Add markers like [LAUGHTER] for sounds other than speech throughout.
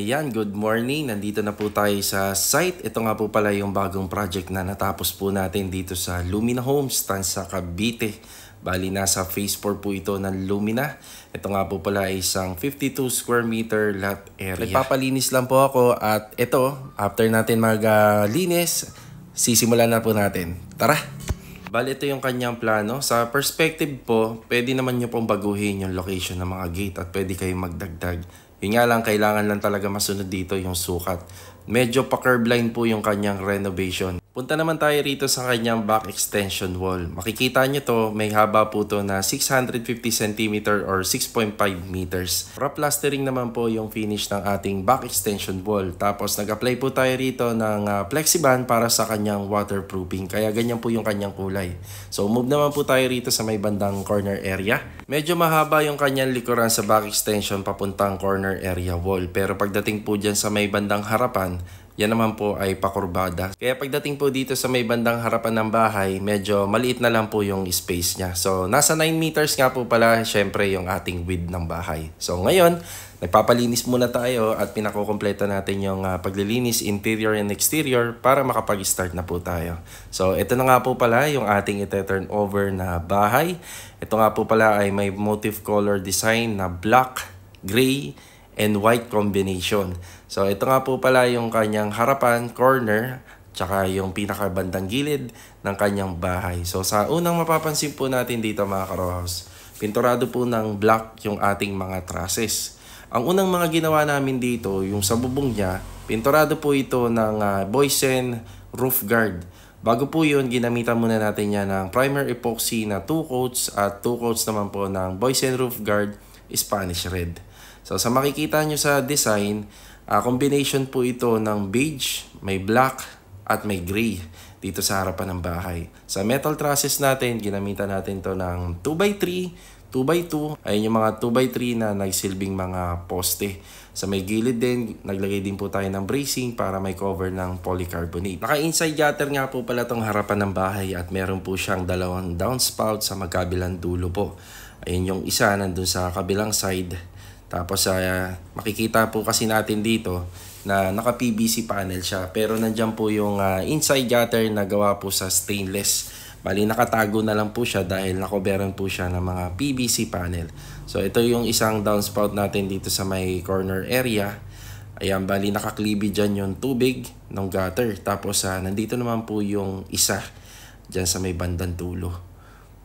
Ayan, good morning. Nandito na po tayo sa site. Ito nga po pala yung bagong project na natapos po natin dito sa Lumina Homes, Tansa, Cavite. Bali, nasa phase 4 po ito ng Lumina. Ito nga po pala isang 52 square meter lot area. Nagpapalinis lang po ako at ito, after natin maglinis, sisimulan na po natin. Tara! Bali, ito yung kanyang plano. Sa perspective po, pwede naman nyo pong baguhin yung location ng mga gate at pwede kayong magdagdag yun nga lang, kailangan lang talaga masunod dito yung sukat. Medyo pa-curb line po yung kanyang renovation Punta naman tayo rito sa kanyang back extension wall. Makikita nyo to, may haba po to na 650 cm or 6.5 meters. Para plastering naman po yung finish ng ating back extension wall. Tapos nag-apply po tayo rito ng uh, ah, flexiband para sa kanyang waterproofing. Kaya ganyan po yung kanyang kulay. So move naman po tayo rito sa may bandang corner area. Medyo mahaba yung kanyang likuran sa back extension papuntang corner area wall. Pero pagdating po dyan sa may bandang harapan, yan naman po ay pakurbada. Kaya pagdating po dito sa may bandang harapan ng bahay, medyo maliit na lang po yung space niya. So nasa 9 meters nga po pala syempre yung ating width ng bahay. So ngayon, nagpapalinis muna tayo at pinakukompleto natin yung uh, paglilinis interior and exterior para makapag-start na po tayo. So ito na nga po pala yung ating ite-turn over na bahay. Ito nga po pala ay may motif color design na black, gray, and white combination. So ito nga po pala yung kanyang harapan, corner, tsaka yung pinakabandang gilid ng kanyang bahay. So sa unang mapapansin po natin dito mga karohouse, pinturado po ng black yung ating mga trusses. Ang unang mga ginawa namin dito, yung sa bubong niya, pinturado po ito ng uh, Boysen Roof Guard. Bago po yun, ginamitan muna natin yan ng primer epoxy na 2 coats at 2 coats naman po ng Boysen Roof Guard Spanish Red. So sa makikita nyo sa design, uh, combination po ito ng beige, may black, at may gray dito sa harapan ng bahay. Sa metal trusses natin, ginamitan natin to ng 2x3, 2x2. Ayun yung mga 2x3 na nagsilbing mga poste. Sa may gilid din, naglagay din po tayo ng bracing para may cover ng polycarbonate. Naka-inside gutter nga po pala tong harapan ng bahay at meron po siyang dalawang downspout sa magkabilang dulo po. Ayun yung isa nandun sa kabilang side tapos uh, makikita po kasi natin dito na naka PVC panel siya pero nandiyan po yung uh, inside gutter na gawa po sa stainless. Bali nakatago na lang po siya dahil nakoberan po siya ng mga PVC panel. So ito yung isang downspout natin dito sa may corner area. Ayan, bali nakaklibi dyan yung tubig ng gutter. Tapos uh, nandito naman po yung isa dyan sa may bandang tulo.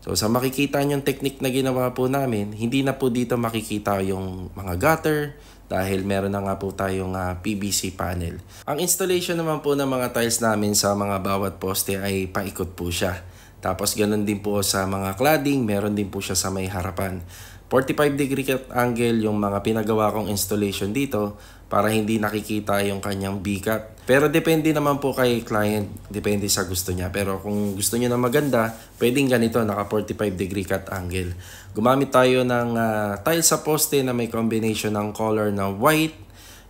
So sa makikita niyo yung technique na ginawa po namin, hindi na po dito makikita yung mga gutter dahil meron na nga po tayong uh, ah, PVC panel. Ang installation naman po ng mga tiles namin sa mga bawat poste ay paikot po siya. Tapos ganun din po sa mga cladding, meron din po siya sa may harapan. 45 degree angle yung mga pinagawa kong installation dito para hindi nakikita yung kanyang bikat. Pero depende naman po kay client, depende sa gusto niya. Pero kung gusto niya na maganda, pwedeng ganito, naka 45 degree cut angle. Gumamit tayo ng uh, tile sa poste na may combination ng color na white,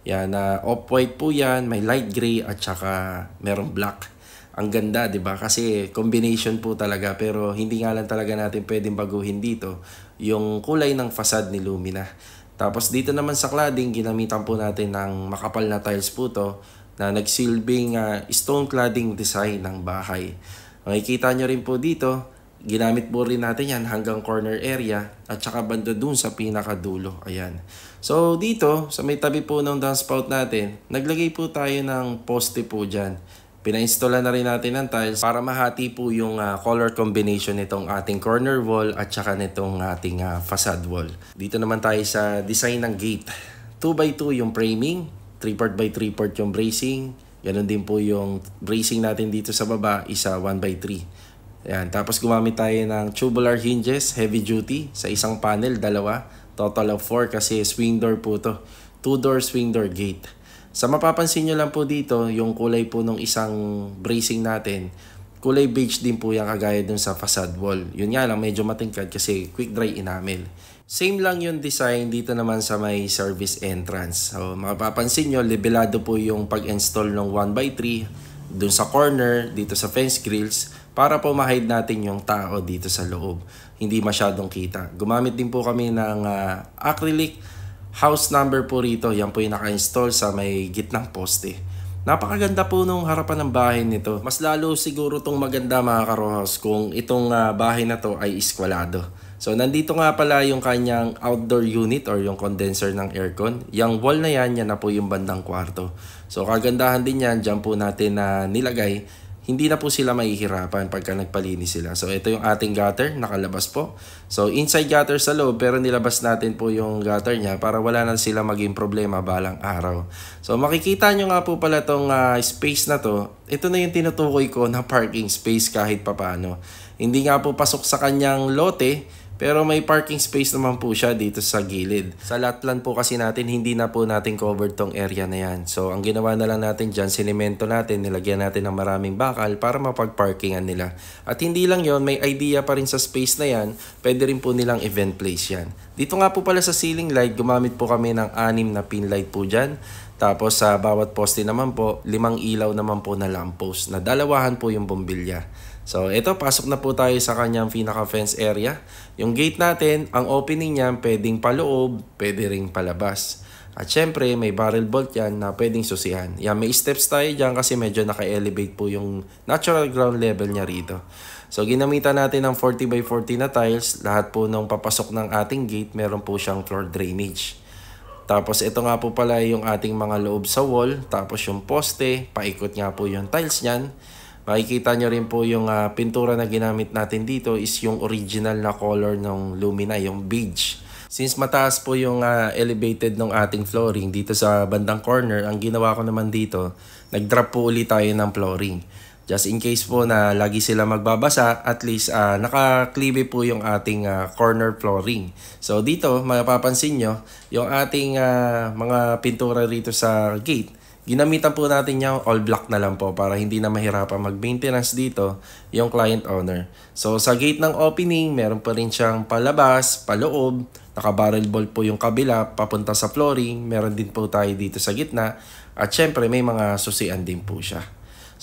yan, uh, off-white po yan, may light gray at saka merong black ang ganda, 'di ba? Kasi combination po talaga pero hindi nga lang talaga natin pwedeng baguhin dito yung kulay ng facade ni Lumina. Tapos dito naman sa cladding, ginamitan po natin ng makapal na tiles po to na nagsilbing uh, stone cladding design ng bahay. Makikita nyo rin po dito, ginamit po rin natin yan hanggang corner area at saka banda dun sa pinakadulo. Ayan. So dito, sa may tabi po ng downspout natin, naglagay po tayo ng poste po dyan Pinainstall na rin natin ang tiles para mahati po yung uh, color combination nitong ating corner wall at saka nitong ating uh, facade wall. Dito naman tayo sa design ng gate. 2x2 yung framing, 3-part-by-3 part yung bracing, ganun din po yung bracing natin dito sa baba, isa 1x3. Ayan, tapos gumamit tayo ng tubular hinges, heavy duty, sa isang panel, dalawa. Total of 4 kasi swing door po to. 2 door swing door gate. Sa mapapansin nyo lang po dito, yung kulay po ng isang bracing natin, kulay beige din po yan kagaya dun sa facade wall. Yun nga lang, medyo matingkad kasi quick dry enamel. Same lang yung design dito naman sa may service entrance. So, mapapansin nyo, lebelado po yung pag-install ng 1x3 dun sa corner, dito sa fence grills, para po ma-hide natin yung tao dito sa loob. Hindi masyadong kita. Gumamit din po kami ng uh, acrylic House number po rito, yan po yung naka-install sa may gitnang poste. Napakaganda po nung harapan ng bahay nito. Mas lalo siguro tong maganda mga karohos kung itong uh, bahay na to ay iskwalado. So nandito nga pala yung kanyang outdoor unit or yung condenser ng aircon. Yung wall na yan, yan na po yung bandang kwarto. So kagandahan din yan, dyan po natin na uh, nilagay hindi na po sila mahihirapan pagka nagpalinis sila. So ito yung ating gutter, nakalabas po. So inside gutter sa loob pero nilabas natin po yung gutter niya para wala na sila maging problema balang araw. So makikita nyo nga po pala tong uh, space na to. Ito na yung tinutukoy ko na parking space kahit papano. Hindi nga po pasok sa kanyang lote pero may parking space naman po siya dito sa gilid. Sa lot plan po kasi natin, hindi na po natin covered tong area na yan. So ang ginawa na lang natin dyan, sinimento natin, nilagyan natin ng maraming bakal para mapagparkingan nila. At hindi lang yon may idea pa rin sa space na yan, pwede rin po nilang event place yan. Dito nga po pala sa ceiling light, gumamit po kami ng anim na pin light po dyan. Tapos sa bawat poste naman po, limang ilaw naman po na lamppost na dalawahan po yung bombilya. So ito, pasok na po tayo sa kanyang pinaka-fence area. Yung gate natin, ang opening niyan pwedeng paloob, pwede ring palabas. At syempre, may barrel bolt yan na pwedeng susihan. Yan, may steps tayo dyan kasi medyo naka-elevate po yung natural ground level niya rito. So, ginamitan natin ang 40 by 40 na tiles. Lahat po nung papasok ng ating gate, meron po siyang floor drainage. Tapos, ito nga po pala yung ating mga loob sa wall. Tapos, yung poste, paikot nga po yung tiles niyan. Makikita nyo rin po yung uh, pintura na ginamit natin dito is yung original na color ng lumina, yung beige. Since mataas po yung uh, elevated ng ating flooring dito sa bandang corner, ang ginawa ko naman dito, nag-drop po ulit tayo ng flooring. Just in case po na lagi sila magbabasa, at least uh, nakaklibe po yung ating uh, corner flooring. So dito, mapapansin nyo, yung ating uh, mga pintura rito sa gate, Ginamitan po natin yung all black na lang po para hindi na mahirapan mag-maintenance dito yung client owner. So sa gate ng opening, meron pa rin siyang palabas, paloob, naka-barrel ball po yung kabila, papunta sa flooring, meron din po tayo dito sa gitna, at syempre may mga susian din po siya.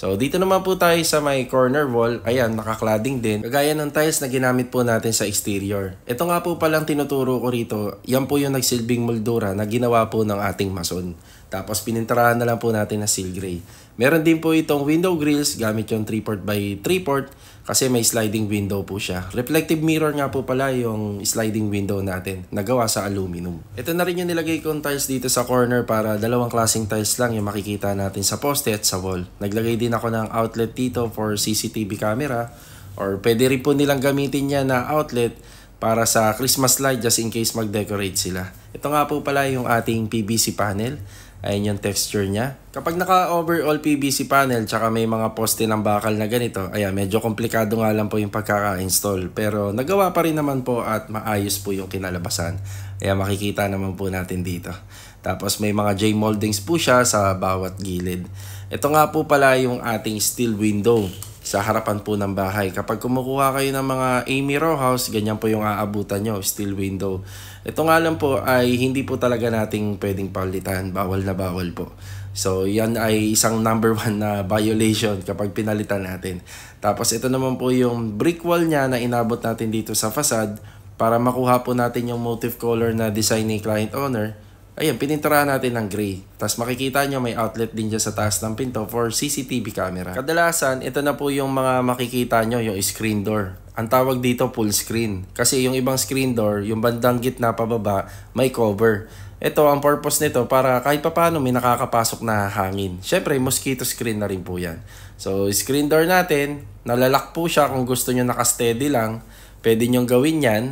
So dito naman po tayo sa may corner wall. Ayan, nakaklading din. Kagaya ng tiles na ginamit po natin sa exterior. Ito nga po palang tinuturo ko rito. Yan po yung nagsilbing moldura na ginawa po ng ating mason. Tapos pinintarahan na lang po natin na seal gray. Meron din po itong window grills gamit yung 3 port by 3 port kasi may sliding window po siya. Reflective mirror nga po pala yung sliding window natin na sa aluminum. Ito na rin yung nilagay kong tiles dito sa corner para dalawang klaseng tiles lang yung makikita natin sa poste at sa wall. Naglagay din ako ng outlet dito for CCTV camera or pwede rin po nilang gamitin niya na outlet para sa Christmas light just in case mag-decorate sila. Ito nga po pala yung ating PVC panel. Ayan yung texture niya. Kapag naka-overall PVC panel tsaka may mga poste ng bakal na ganito, ayan, medyo komplikado nga lang po yung pagkaka-install. Pero nagawa pa rin naman po at maayos po yung kinalabasan. Ayan, makikita naman po natin dito. Tapos may mga J-moldings po siya sa bawat gilid. Ito nga po pala yung ating steel window sa harapan po ng bahay. Kapag kumukuha kayo ng mga Amy Row House, ganyan po yung aabutan nyo, steel window. Ito nga lang po ay hindi po talaga nating pwedeng palitan, bawal na bawal po. So yan ay isang number one na violation kapag pinalitan natin. Tapos ito naman po yung brick wall niya na inabot natin dito sa facade para makuha po natin yung motif color na design ni client owner Ayan, pininturahan natin ng gray. Tapos makikita nyo may outlet din dyan sa taas ng pinto for CCTV camera. Kadalasan, ito na po yung mga makikita nyo, yung screen door. Ang tawag dito full screen. Kasi yung ibang screen door, yung bandang gitna pababa, may cover. Ito, ang purpose nito para kahit papano may nakakapasok na hangin. Siyempre, mosquito screen na rin po yan. So, screen door natin, nalalak po siya kung gusto nyo nakasteady lang. Pwede nyo gawin yan.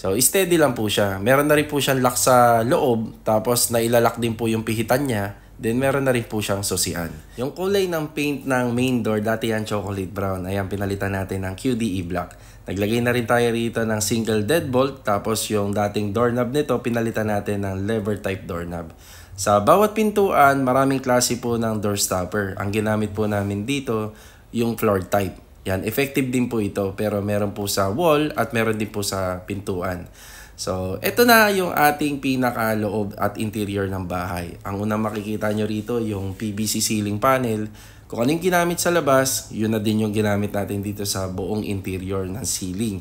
So, steady lang po siya. Meron na rin po siyang lock sa loob, tapos nailalak din po yung pihitan niya. Then, meron na rin po siyang sosian. Yung kulay ng paint ng main door, dati yan chocolate brown. Ayan, pinalitan natin ng QDE black. Naglagay na rin tayo rito ng single deadbolt. Tapos, yung dating doorknob nito, pinalitan natin ng lever type doorknob. Sa bawat pintuan, maraming klase po ng door stopper. Ang ginamit po namin dito, yung floor type. Yan, effective din po ito pero meron po sa wall at meron din po sa pintuan. So, ito na yung ating pinakaloob at interior ng bahay. Ang unang makikita nyo rito, yung PVC ceiling panel. Kung anong ginamit sa labas, yun na din yung ginamit natin dito sa buong interior ng ceiling.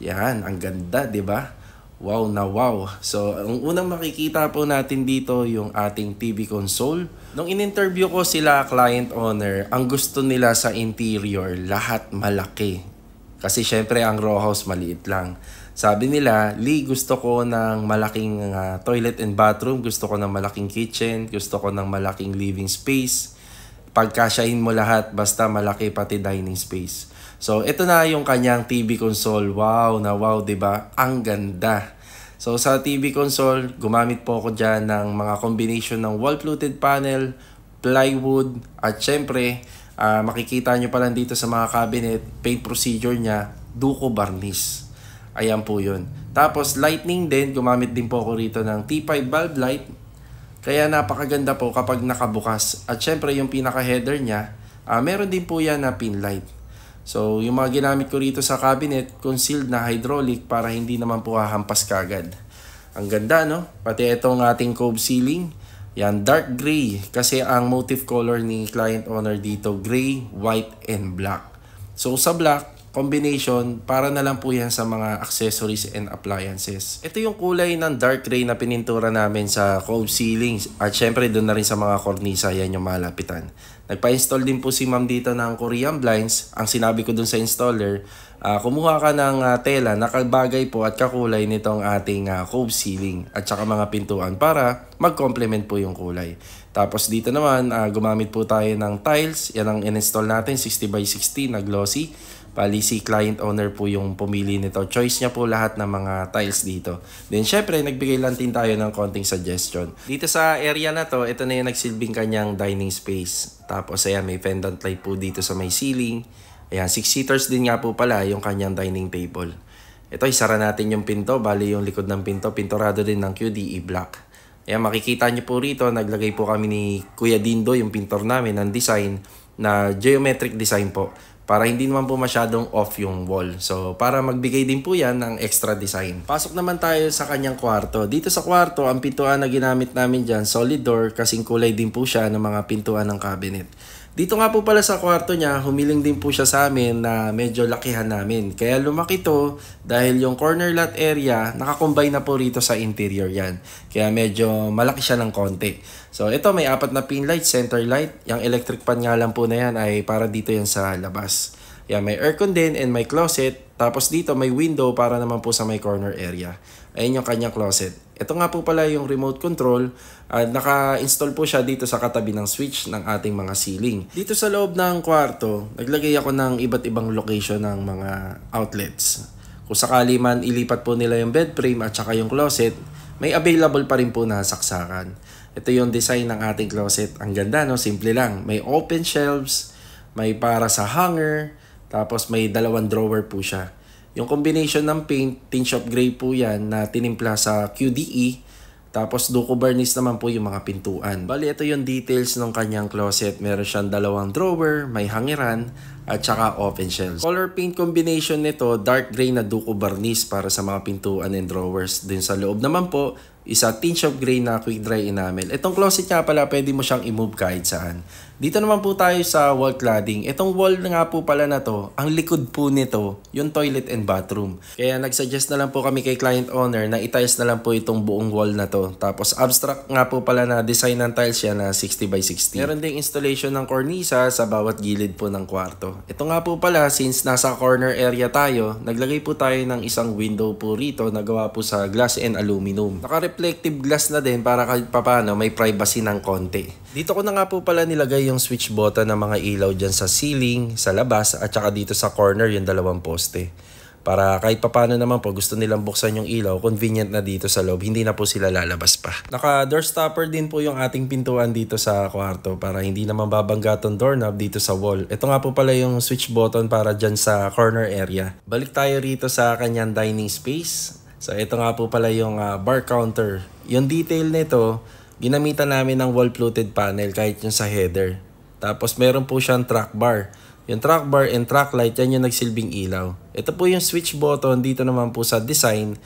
Yan, ang ganda, ba? Diba? Wow na wow. So, ang unang makikita po natin dito yung ating TV console. Nung in-interview ko sila client owner, ang gusto nila sa interior, lahat malaki. Kasi syempre ang row house maliit lang. Sabi nila, Lee, gusto ko ng malaking uh, toilet and bathroom, gusto ko ng malaking kitchen, gusto ko ng malaking living space. Pagkasyahin mo lahat, basta malaki pati dining space. So, ito na yung kanyang TV console. Wow na wow, ba diba? Ang ganda. So, sa TV console, gumamit po ako dyan ng mga combination ng wall-fluted panel, plywood, at syempre, uh, makikita nyo pa lang dito sa mga cabinet, paint procedure niya, duko varnish. Ayan po yun. Tapos, lightning din, gumamit din po ako rito ng T5 bulb light. Kaya napakaganda po kapag nakabukas. At syempre, yung pinaka-header niya, uh, meron din po yan na pin light. So yung mga ginamit ko rito sa cabinet, concealed na hydraulic para hindi naman po hahampas kagad. Ang ganda no? Pati itong ating cove ceiling, yan dark gray kasi ang motif color ni client owner dito gray, white and black. So sa black, combination para na lang po yan sa mga accessories and appliances. Ito yung kulay ng dark gray na pinintura namin sa cove ceilings at syempre doon na rin sa mga cornisa yan yung malapitan. Nagpa-install din po si ma'am dito ng Korean blinds. Ang sinabi ko doon sa installer, uh, kumuha ka ng uh, tela na kabagay po at kakulay nitong ating uh, ah, cove ceiling at saka mga pintuan para mag-complement po yung kulay. Tapos dito naman, uh, gumamit po tayo ng tiles. Yan ang in-install natin, 60 by 60 na glossy. Bali si client owner po yung pumili nito. Choice niya po lahat ng mga tiles dito. Then syempre nagbigay lang din tayo ng konting suggestion. Dito sa area na to, ito na yung nagsilbing kanyang dining space. Tapos ayan may pendant light po dito sa may ceiling. Ayan, six-seaters din nga po pala yung kanyang dining table. Ito, isara natin yung pinto. Bali yung likod ng pinto, pinturado din ng QDE black. Ayan, makikita niyo po rito, naglagay po kami ni Kuya Dindo yung pintor namin ng design na geometric design po para hindi naman po masyadong off yung wall. So para magbigay din po yan ng extra design. Pasok naman tayo sa kanyang kwarto. Dito sa kwarto, ang pintuan na ginamit namin dyan, solid door, kasing kulay din po siya ng mga pintuan ng cabinet. Dito nga po pala sa kwarto niya, humiling din po siya sa amin na medyo lakihan namin. Kaya lumaki to dahil yung corner lot area, nakakombine na po rito sa interior yan. Kaya medyo malaki siya ng konti. So ito may apat na pin light, center light. Yung electric pan nga lang po na yan ay para dito yan sa labas. Yan, may aircon din and may closet. Tapos dito may window para naman po sa may corner area. Ayan yung kanyang closet. Ito nga po pala yung remote control. Uh, Naka-install po siya dito sa katabi ng switch ng ating mga ceiling. Dito sa loob ng kwarto, naglagay ako ng iba't ibang location ng mga outlets. Kung sakali man ilipat po nila yung bed frame at saka yung closet, may available pa rin po na saksakan. Ito yung design ng ating closet. Ang ganda, no? Simple lang. May open shelves, may para sa hanger, tapos may dalawang drawer po siya. Yung combination ng paint, tin shop gray po yan na tinimpla sa QDE. Tapos duko varnish naman po yung mga pintuan. Bali, ito yung details ng kanyang closet. Meron siyang dalawang drawer, may hangiran, at saka open shelves. Color paint combination nito, dark gray na duko varnish para sa mga pintuan and drawers. din sa loob naman po, isa tinge of gray na quick dry enamel. Itong closet nga pala pwede mo siyang i-move kahit saan. Dito naman po tayo sa wall cladding. Itong wall nga po pala na to, ang likod po nito, yung toilet and bathroom. Kaya nagsuggest na lang po kami kay client owner na itiles na lang po itong buong wall na to. Tapos abstract nga po pala na design ng tiles siya na 60 by 60. Meron ding installation ng cornisa sa bawat gilid po ng kwarto. Ito nga po pala since nasa corner area tayo, naglagay po tayo ng isang window po rito na gawa po sa glass and aluminum. Naka reflective glass na din para kahit papano may privacy ng konti. Dito ko na nga po pala nilagay yung switch button ng mga ilaw dyan sa ceiling, sa labas, at saka dito sa corner yung dalawang poste. Para kahit papano naman po gusto nilang buksan yung ilaw, convenient na dito sa loob, hindi na po sila lalabas pa. Naka door stopper din po yung ating pintuan dito sa kwarto para hindi naman babangga tong doorknob dito sa wall. Ito nga po pala yung switch button para dyan sa corner area. Balik tayo rito sa kanyang dining space So ito nga po pala yung uh, bar counter. Yung detail nito, ginamitan namin ng wall fluted panel kahit yung sa header. Tapos meron po siyang track bar. Yung track bar and track light, yan yung nagsilbing ilaw. Ito po yung switch button dito naman po sa design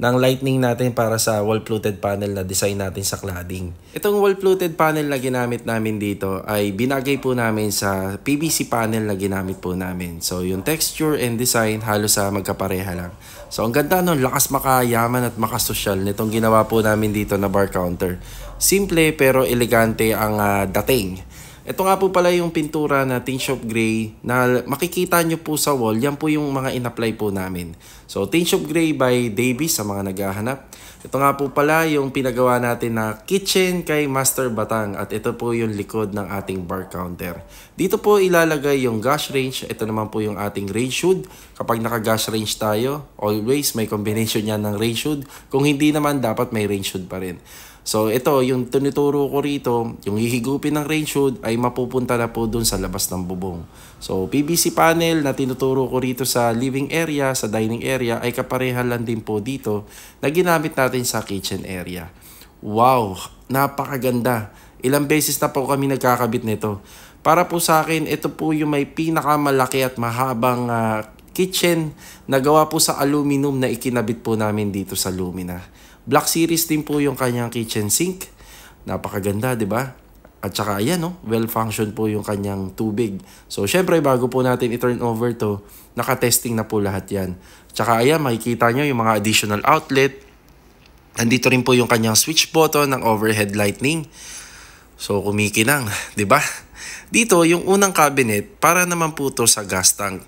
ng lightning natin para sa wall fluted panel na design natin sa cladding. Itong wall fluted panel na ginamit namin dito ay binagay po namin sa PVC panel na ginamit po namin. So yung texture and design halos sa ah, magkapareha lang. So ang ganda no, lakas makayaman at makasosyal nitong ginawa po namin dito na bar counter. Simple pero elegante ang uh, dating ito nga po pala yung pintura na Tinge of Grey na makikita nyo po sa wall. Yan po yung mga in-apply po namin. So, Tinge of Grey by Davies sa mga naghahanap. Ito nga po pala yung pinagawa natin na kitchen kay Master Batang at ito po yung likod ng ating bar counter. Dito po ilalagay yung gas range. Ito naman po yung ating range hood. Kapag naka-gas range tayo, always may combination yan ng range hood. Kung hindi naman, dapat may range hood pa rin. So ito, yung tinuturo ko rito, yung hihigupin ng rain shield ay mapupunta na po dun sa labas ng bubong. So PVC panel na tinuturo ko rito sa living area, sa dining area ay kapareha lang din po dito na ginamit natin sa kitchen area. Wow, napakaganda. Ilang beses na po kami nagkakabit nito. Para po sa akin, ito po yung may pinakamalaki at mahabang uh, kitchen na gawa po sa aluminum na ikinabit po namin dito sa Lumina. Black Series din po yung kanyang kitchen sink. Napakaganda, di ba? At saka ayan, no? well-function po yung kanyang tubig. So, syempre, bago po natin i-turn over to, naka-testing na po lahat yan. Tsaka ayan, makikita nyo yung mga additional outlet. Nandito rin po yung kanyang switch button ng overhead lightning. So, kumikinang, [LAUGHS] di ba? Dito, yung unang cabinet, para naman po to sa gas tank.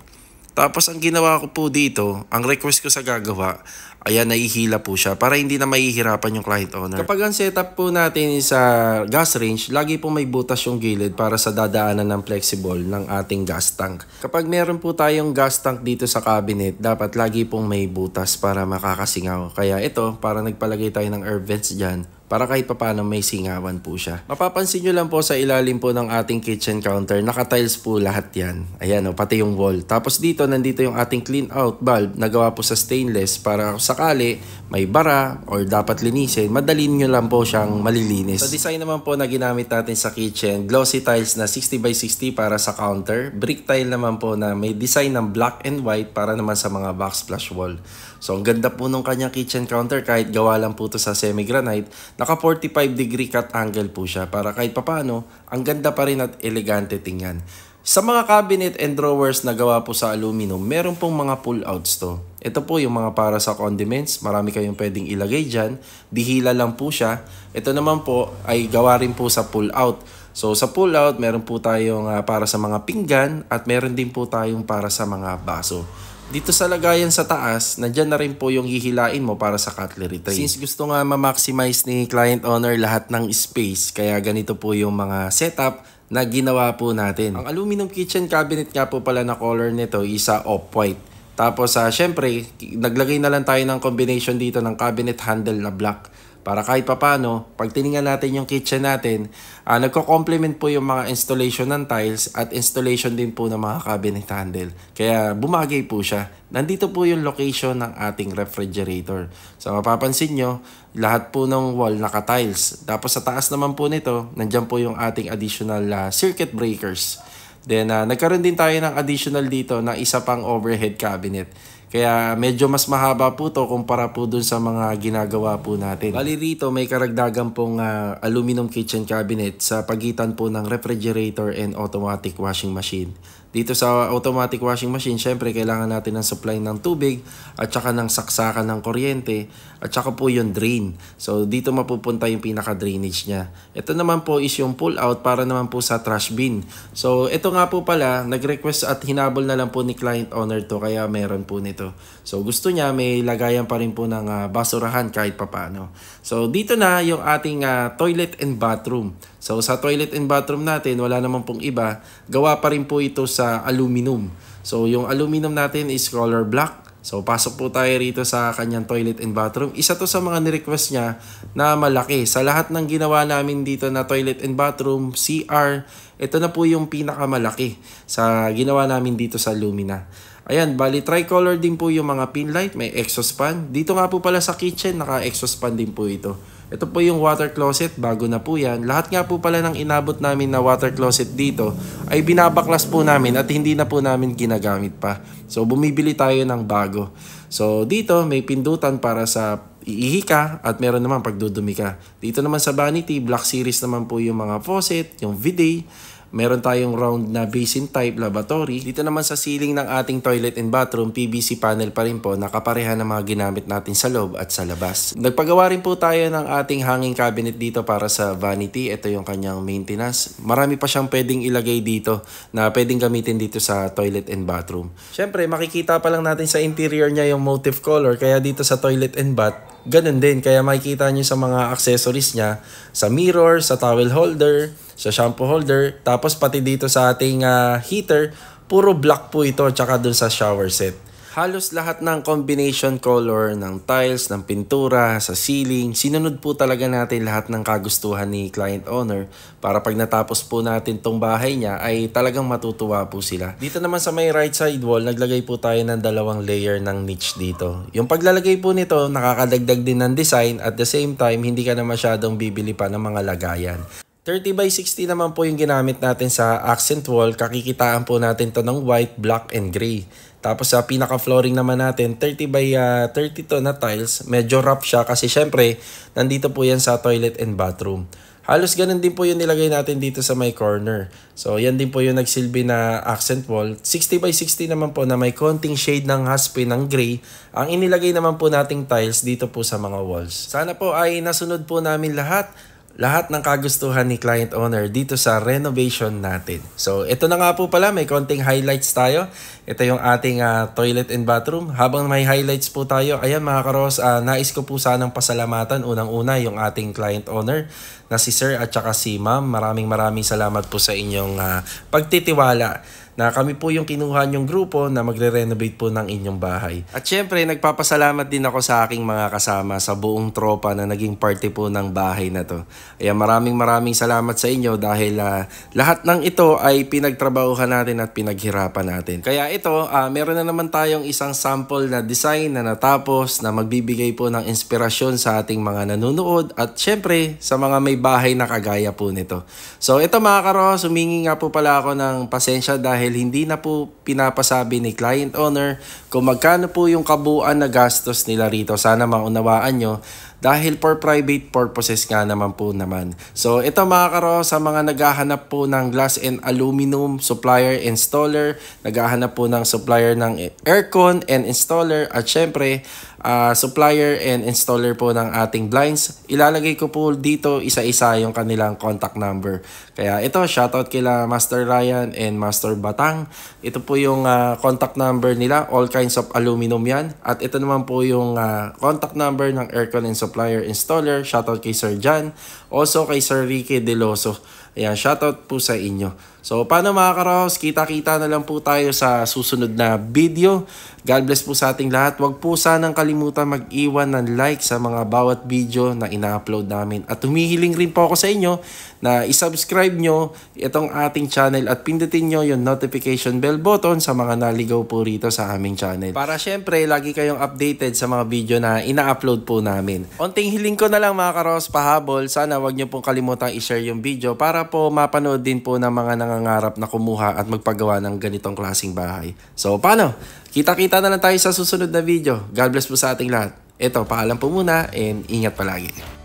Tapos, ang ginawa ko po dito, ang request ko sa gagawa, Ayan, naihila po siya para hindi na mahihirapan yung client owner. Kapag ang setup po natin is sa gas range, lagi po may butas yung gilid para sa dadaanan ng flexible ng ating gas tank. Kapag meron po tayong gas tank dito sa cabinet, dapat lagi pong may butas para makakasingaw. Kaya ito, para nagpalagay tayo ng air vents dyan, para kahit papano may singawan po siya. Mapapansin nyo lang po sa ilalim po ng ating kitchen counter, nakatiles po lahat yan. Ayan o, pati yung wall. Tapos dito, nandito yung ating clean out valve na gawa po sa stainless para sakali may bara or dapat linisin, madalin nyo lang po siyang malilinis. Sa so, design naman po na ginamit natin sa kitchen, glossy tiles na 60 by 60 para sa counter, brick tile naman po na may design ng black and white para naman sa mga backsplash wall. So ang ganda po nung kanya kitchen counter kahit gawa lang po to sa semi-granite, naka 45 degree cut angle po siya para kahit papano, ang ganda pa rin at elegante tingnan. Sa mga cabinet and drawers na gawa po sa aluminum, meron pong mga pull-outs to. Ito po yung mga para sa condiments, marami kayong pwedeng ilagay dyan. Dihila lang po siya. Ito naman po ay gawa rin po sa pull-out. So sa pull-out, meron po tayong uh, para sa mga pinggan at meron din po tayong para sa mga baso. Dito sa lagayan sa taas, nandyan na rin po yung hihilain mo para sa cutlery tray. Since gusto nga ma-maximize ni client owner lahat ng space, kaya ganito po yung mga setup na ginawa po natin. Ang aluminum kitchen cabinet nga po pala na color nito isa off-white. Tapos uh, syempre, naglagay na lang tayo ng combination dito ng cabinet handle na black para kahit papano, pag tiningnan natin yung kitchen natin, uh, nagko-complement po yung mga installation ng tiles at installation din po ng mga cabinet handle. Kaya bumagay po siya. Nandito po yung location ng ating refrigerator. So mapapansin nyo, lahat po ng wall naka-tiles. Tapos sa taas naman po nito, nandyan po yung ating additional uh, circuit breakers. Then uh, nagkaroon din tayo ng additional dito na isa pang overhead cabinet. Kaya medyo mas mahaba po to kumpara po dun sa mga ginagawa po natin. Bali rito may karagdagan pong uh, aluminum kitchen cabinet sa pagitan po ng refrigerator and automatic washing machine. Dito sa automatic washing machine, syempre kailangan natin ng supply ng tubig at saka ng saksakan ng kuryente at saka po yung drain. So dito mapupunta yung pinaka-drainage niya. Ito naman po is yung pull out para naman po sa trash bin. So ito nga po pala, nag-request at hinabol na lang po ni client owner to kaya meron po nito. So gusto niya may lagayan pa rin po ng uh, basurahan kahit papano. So dito na yung ating uh, toilet and bathroom. So sa toilet and bathroom natin, wala naman pong iba. Gawa pa rin po ito sa aluminum. So yung aluminum natin is color black. So pasok po tayo rito sa kanyang toilet and bathroom. Isa to sa mga ni-request niya na malaki. Sa lahat ng ginawa namin dito na toilet and bathroom, CR, ito na po yung pinakamalaki sa ginawa namin dito sa Lumina. Ayan, bali tricolor din po yung mga pin light. May fan. Dito nga po pala sa kitchen, naka exhaust fan din po ito. Ito po yung water closet, bago na po yan. Lahat nga po pala ng inabot namin na water closet dito ay binabaklas po namin at hindi na po namin ginagamit pa. So bumibili tayo ng bago. So dito may pindutan para sa iihi ka at meron naman pagdudumi ka. Dito naman sa vanity, Black Series naman po yung mga faucet, yung bidet, Meron tayong round na basin type lavatory. Dito naman sa ceiling ng ating toilet and bathroom, PVC panel pa rin po, nakapareha ng mga ginamit natin sa loob at sa labas. Nagpagawa rin po tayo ng ating hanging cabinet dito para sa vanity. Ito yung kanyang maintenance. Marami pa siyang pwedeng ilagay dito na pwedeng gamitin dito sa toilet and bathroom. Siyempre, makikita pa lang natin sa interior niya yung motif color. Kaya dito sa toilet and bath, Ganun din, kaya makikita nyo sa mga accessories niya, sa mirror, sa towel holder, sa shampoo holder, tapos pati dito sa ating uh, heater, puro black po ito tsaka dun sa shower set. Halos lahat ng combination color ng tiles, ng pintura, sa ceiling, sinunod po talaga natin lahat ng kagustuhan ni client owner para pag natapos po natin tong bahay niya ay talagang matutuwa po sila. Dito naman sa may right side wall, naglagay po tayo ng dalawang layer ng niche dito. Yung paglalagay po nito, nakakadagdag din ng design at the same time, hindi ka na masyadong bibili pa ng mga lagayan. 30 by 60 naman po yung ginamit natin sa accent wall. Kakikitaan po natin to ng white, black, and gray. Tapos sa pinaka-flooring naman natin, 30 by uh, ah, 32 na tiles. Medyo rough siya kasi syempre, nandito po yan sa toilet and bathroom. Halos ganun din po yung nilagay natin dito sa may corner. So, yan din po yung nagsilbi na accent wall. 60 by 60 naman po na may konting shade ng haspin ng gray ang inilagay naman po nating tiles dito po sa mga walls. Sana po ay nasunod po namin lahat lahat ng kagustuhan ni client owner dito sa renovation natin. So ito na nga po pala, may konting highlights tayo. Ito yung ating uh, toilet and bathroom. Habang may highlights po tayo, ayan mga karos, uh, nais ko po sanang pasalamatan unang-una yung ating client owner na si sir at saka si ma'am. Maraming maraming salamat po sa inyong uh, pagtitiwala na kami po yung kinuha niyong grupo na magre-renovate po ng inyong bahay. At syempre, nagpapasalamat din ako sa aking mga kasama sa buong tropa na naging party po ng bahay na to. Kaya maraming maraming salamat sa inyo dahil uh, lahat ng ito ay pinagtrabahuhan natin at pinaghirapan natin. Kaya ito, uh, meron na naman tayong isang sample na design na natapos na magbibigay po ng inspirasyon sa ating mga nanonood at syempre sa mga may bahay na kagaya po nito. So ito mga karo, sumingi nga po pala ako ng pasensya dahil dahil hindi na po pinapasabi ni client owner kung magkano po yung kabuuan na gastos nila rito. Sana maunawaan nyo dahil for private purposes nga naman po naman. So ito mga karo sa mga naghahanap po ng glass and aluminum supplier installer, naghahanap po ng supplier ng aircon and installer at syempre uh, supplier and installer po ng ating blinds. Ilalagay ko po dito isa-isa yung kanilang contact number. Kaya ito, shoutout kila Master Ryan and Master Batang. Ito po yung uh, contact number nila, all kinds of aluminum yan. At ito naman po yung uh, contact number ng aircon and supplier installer. Shoutout kay Sir Jan. Also kay Sir Ricky Deloso. Ayan, shoutout po sa inyo. So, paano mga karos, kita-kita na lang po tayo sa susunod na video. God bless po sa ating lahat. Huwag po sanang kalimutan mag-iwan ng like sa mga bawat video na ina-upload namin. At humihiling rin po ako sa inyo na isubscribe nyo itong ating channel at pindutin nyo yung notification bell button sa mga naligaw po rito sa aming channel. Para syempre, lagi kayong updated sa mga video na ina-upload po namin. Onting hiling ko na lang mga karos, pahabol. Sana wag nyo pong kalimutan i-share yung video para po mapanood din po ng mga nang nangangarap na kumuha at magpagawa ng ganitong klasing bahay. So paano? Kita-kita na lang tayo sa susunod na video. God bless po sa ating lahat. Ito, paalam po muna and ingat palagi.